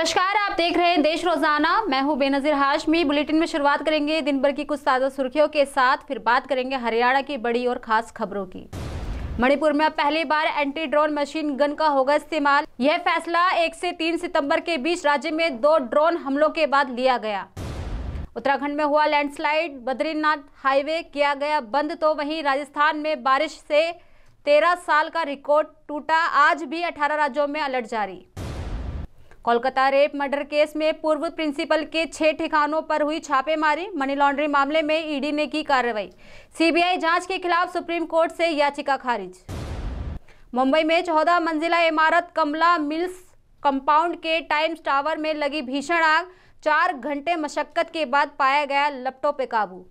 नमस्कार आप देख रहे हैं देश रोजाना मैं हूं बेनजीर हाशमी बुलेटिन में शुरुआत करेंगे दिन भर की कुछ ताज़ा सुर्खियों के साथ फिर बात करेंगे हरियाणा की बड़ी और खास खबरों की मणिपुर में पहली बार एंटी ड्रोन मशीन गन का होगा इस्तेमाल यह फैसला एक से तीन सितंबर के बीच राज्य में दो ड्रोन हमलों के बाद लिया गया उत्तराखंड में हुआ लैंडस्लाइड बद्रीनाथ हाईवे किया गया बंद तो वहीं राजस्थान में बारिश से तेरह साल का रिकॉर्ड टूटा आज भी अठारह राज्यों में अलर्ट जारी कोलकाता रेप मर्डर केस में पूर्व प्रिंसिपल के छह ठिकानों पर हुई छापेमारी मनी लॉन्ड्रिंग मामले में ईडी ने की कार्रवाई सीबीआई जांच के खिलाफ सुप्रीम कोर्ट से याचिका खारिज मुंबई में चौदह मंजिला इमारत कमला मिल्स कंपाउंड के टाइम्स टावर में लगी भीषण आग चार घंटे मशक्कत के बाद पाया गया लैपटॉप पे काबू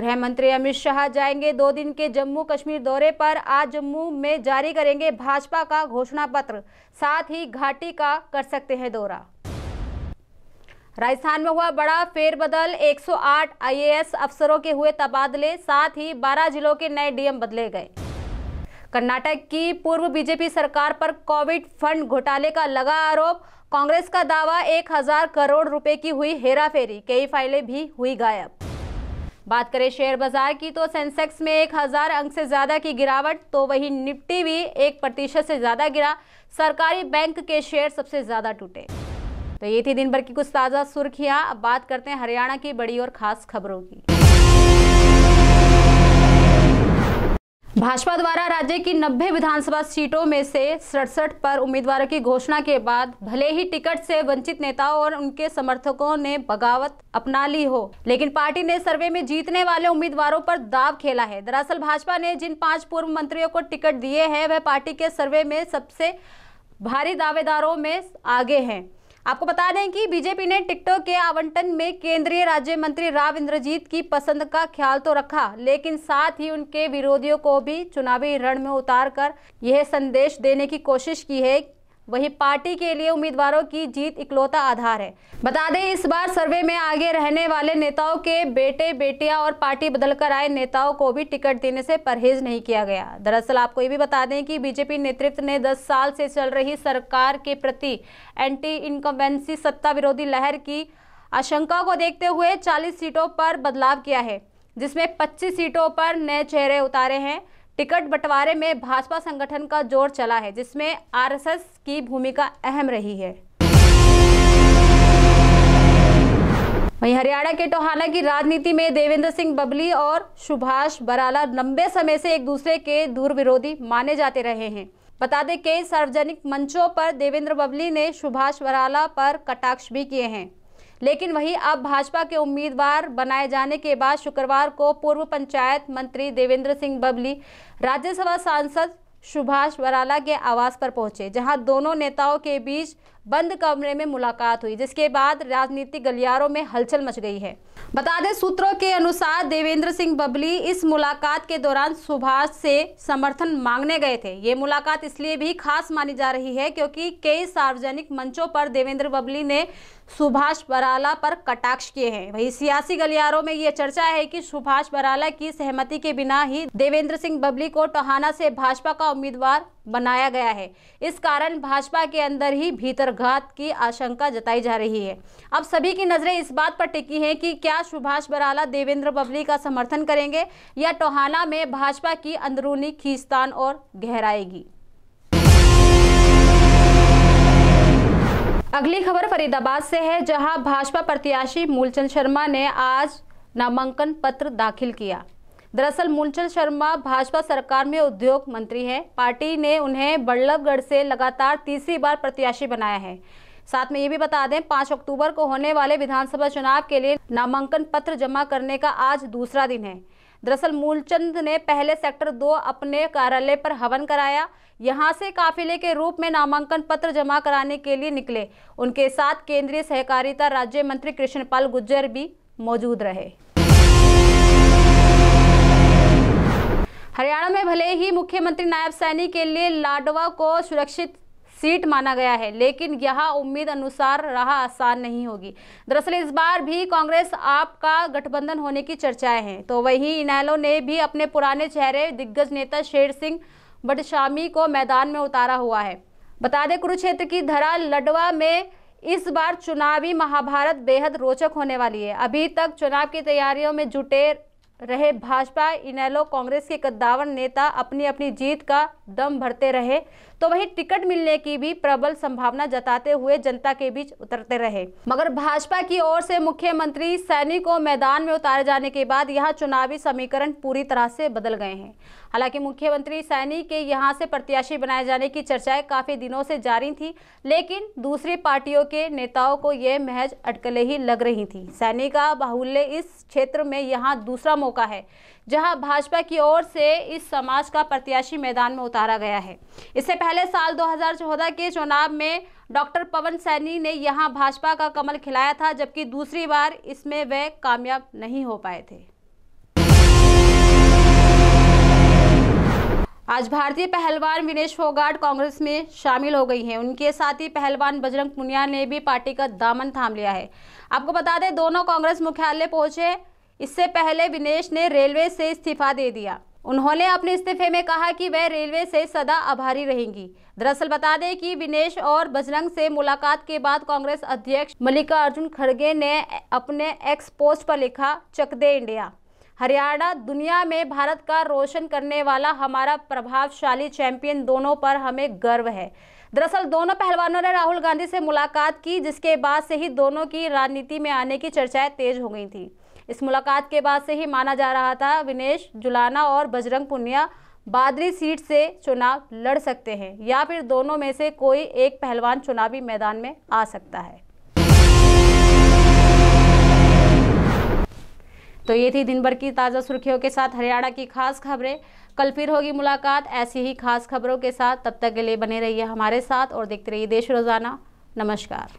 गृह मंत्री अमित शाह जाएंगे दो दिन के जम्मू कश्मीर दौरे पर आज जम्मू में जारी करेंगे भाजपा का घोषणा पत्र साथ ही घाटी का कर सकते हैं दौरा राजस्थान में हुआ बड़ा फेरबदल 108 आईएएस अफसरों के हुए तबादले साथ ही 12 जिलों के नए डीएम बदले गए कर्नाटक की पूर्व बीजेपी सरकार पर कोविड फंड घोटाले का लगा आरोप कांग्रेस का दावा 1000 करोड़ रुपए की हुई हेराफेरी कई फाइलें भी हुई गायब बात करें शेयर बाजार की तो सेंसेक्स में एक हज़ार अंक से ज़्यादा की गिरावट तो वहीं निफ्टी भी एक प्रतिशत से ज़्यादा गिरा सरकारी बैंक के शेयर सबसे ज़्यादा टूटे तो ये थी दिन भर की कुछ ताज़ा सुर्खियाँ अब बात करते हैं हरियाणा की बड़ी और ख़ास खबरों की भाजपा द्वारा राज्य की 90 विधानसभा सीटों में से सड़सठ पर उम्मीदवारों की घोषणा के बाद भले ही टिकट से वंचित नेताओं और उनके समर्थकों ने बगावत अपना ली हो लेकिन पार्टी ने सर्वे में जीतने वाले उम्मीदवारों पर दाव खेला है दरअसल भाजपा ने जिन पांच पूर्व मंत्रियों को टिकट दिए हैं वह पार्टी के सर्वे में सबसे भारी दावेदारों में आगे हैं आपको बता दें कि बीजेपी ने टिकटों के आवंटन में केंद्रीय राज्य मंत्री राव इंद्रजीत की पसंद का ख्याल तो रखा लेकिन साथ ही उनके विरोधियों को भी चुनावी रण में उतार कर यह संदेश देने की कोशिश की है वहीं पार्टी के लिए उम्मीदवारों की जीत इकलौता आधार है बता दें इस बार सर्वे में आगे रहने वाले नेताओं के बेटे बेटियां और पार्टी बदलकर आए नेताओं को भी टिकट देने से परहेज नहीं किया गया दरअसल आपको ये भी बता दें कि बीजेपी नेतृत्व ने 10 साल से चल रही सरकार के प्रति एंटी इनकम्बेंसी सत्ता विरोधी लहर की आशंका को देखते हुए चालीस सीटों पर बदलाव किया है जिसमें पच्चीस सीटों पर नए चेहरे उतारे हैं टिकट बंटवारे में भाजपा संगठन का जोर चला है जिसमें आरएसएस की भूमिका अहम रही है वहीं हरियाणा के टोहाना की राजनीति में देवेंद्र सिंह बबली और सुभाष बराला लंबे समय से एक दूसरे के दूर विरोधी माने जाते रहे हैं बता दें कई सार्वजनिक मंचों पर देवेंद्र बबली ने सुभाष बराला पर कटाक्ष भी किए हैं लेकिन वहीं अब भाजपा के उम्मीदवार बनाए जाने के बाद शुक्रवार को पूर्व पंचायत मंत्री देवेंद्र सिंह बबली राज्यसभा सांसद सुभाष बराला के आवास पर पहुंचे जहां दोनों नेताओं के बीच बंद कमरे में मुलाकात हुई जिसके बाद राजनीतिक गलियारों में हलचल मच गई है बता दें सूत्रों के अनुसार देवेंद्र सिंह बबली इस मुलाकात के दौरान सुभाष से समर्थन मांगने गए थे ये मुलाकात इसलिए भी खास मानी जा रही है क्योंकि कई सार्वजनिक मंचों पर देवेंद्र बबली ने सुभाष बराला पर कटाक्ष किए हैं वहीं सियासी गलियारों में ये चर्चा है कि सुभाष बराला की सहमति के बिना ही देवेंद्र सिंह बबली को टोहाना से भाजपा का उम्मीदवार बनाया गया है इस कारण भाजपा के अंदर ही भीतरघात की आशंका जताई जा रही है अब सभी की नजरें इस बात पर टिकी हैं कि क्या सुभाष बराला देवेंद्र बबली का समर्थन करेंगे या टोहाना में भाजपा की अंदरूनी खींचतान और गहराएगी अगली खबर फरीदाबाद से है जहां भाजपा प्रत्याशी मूलचंद शर्मा ने आज नामांकन पत्र दाखिल किया दरअसल मूलचंद शर्मा भाजपा सरकार में उद्योग मंत्री हैं पार्टी ने उन्हें बल्लभगढ़ से लगातार तीसरी बार प्रत्याशी बनाया है साथ में ये भी बता दें पाँच अक्टूबर को होने वाले विधानसभा चुनाव के लिए नामांकन पत्र जमा करने का आज दूसरा दिन है दरअसल मूलचंद ने पहले सेक्टर दो अपने कार्यालय पर हवन कराया यहां से काफिले के रूप में नामांकन पत्र जमा कराने के लिए निकले उनके साथ केंद्रीय सहकारिता राज्य मंत्री कृष्णपाल गुज्जर भी मौजूद रहे हरियाणा में भले ही मुख्यमंत्री नायब सैनी के लिए लाडवा को सुरक्षित सीट माना गया है लेकिन यह उम्मीद अनुसार रहा आसान नहीं होगी दरअसल इस बार भी कांग्रेस आपका गठबंधन होने की चर्चाएं हैं तो वहीं इनैलो ने भी अपने पुराने चेहरे दिग्गज नेता शेर सिंह बटशामी को मैदान में उतारा हुआ है बता दें कुरुक्षेत्र की धरा लडवा में इस बार चुनावी महाभारत बेहद रोचक होने वाली है अभी तक चुनाव की तैयारियों में जुटे रहे भाजपा इनेलो कांग्रेस के कद्दावर नेता अपनी अपनी जीत का दम भरते रहे तो वही टिकट मिलने की भी प्रबल संभावना जताते हुए जनता के बीच उतरते रहे मगर भाजपा की ओर से मुख्यमंत्री सैनी को मैदान में उतारे जाने के बाद यहाँ चुनावी समीकरण पूरी तरह से बदल गए हैं हालांकि मुख्यमंत्री सैनी के यहाँ से प्रत्याशी बनाए जाने की चर्चाएं काफी दिनों से जारी थी लेकिन दूसरी पार्टियों के नेताओं को यह महज अटकले ही लग रही थी सैनी का बाहुल्य इस क्षेत्र में यहाँ दूसरा मौका है जहां भाजपा की ओर से इस समाज का प्रत्याशी मैदान में उतारा गया है इससे पहले साल 2014 के चुनाव में डॉक्टर पवन सैनी ने यहां भाजपा का कमल खिलाया था जबकि दूसरी बार इसमें वे कामयाब नहीं हो पाए थे आज भारतीय पहलवान विनेश फोगाट कांग्रेस में शामिल हो गई हैं उनके साथ ही पहलवान बजरंग पुनिया ने भी पार्टी का दामन थाम लिया है आपको बता दें दोनों कांग्रेस मुख्यालय पहुंचे इससे पहले विनेश ने रेलवे से इस्तीफा दे दिया उन्होंने अपने इस्तीफे में कहा कि वह रेलवे से सदा आभारी रहेंगी दरअसल बता दें कि विनेश और बजरंग से मुलाकात के बाद कांग्रेस अध्यक्ष मल्लिकार्जुन खड़गे ने अपने एक्स पोस्ट पर लिखा चक दे इंडिया हरियाणा दुनिया में भारत का रोशन करने वाला हमारा प्रभावशाली चैंपियन दोनों पर हमें गर्व है दरअसल दोनों पहलवानों ने राहुल गांधी से मुलाकात की जिसके बाद से ही दोनों की राजनीति में आने की चर्चाएं तेज हो गई थी इस मुलाकात के बाद से ही माना जा रहा था विनेश जुलाना और बजरंग पुनिया बादरी सीट से चुनाव लड़ सकते हैं या फिर दोनों में से कोई एक पहलवान चुनावी मैदान में आ सकता है तो ये थी दिन भर की ताज़ा सुर्खियों के साथ हरियाणा की खास खबरें कल फिर होगी मुलाकात ऐसी ही खास खबरों के साथ तब तक के लिए बने रहिए हमारे साथ और देखते रहिए देश रोज़ाना नमस्कार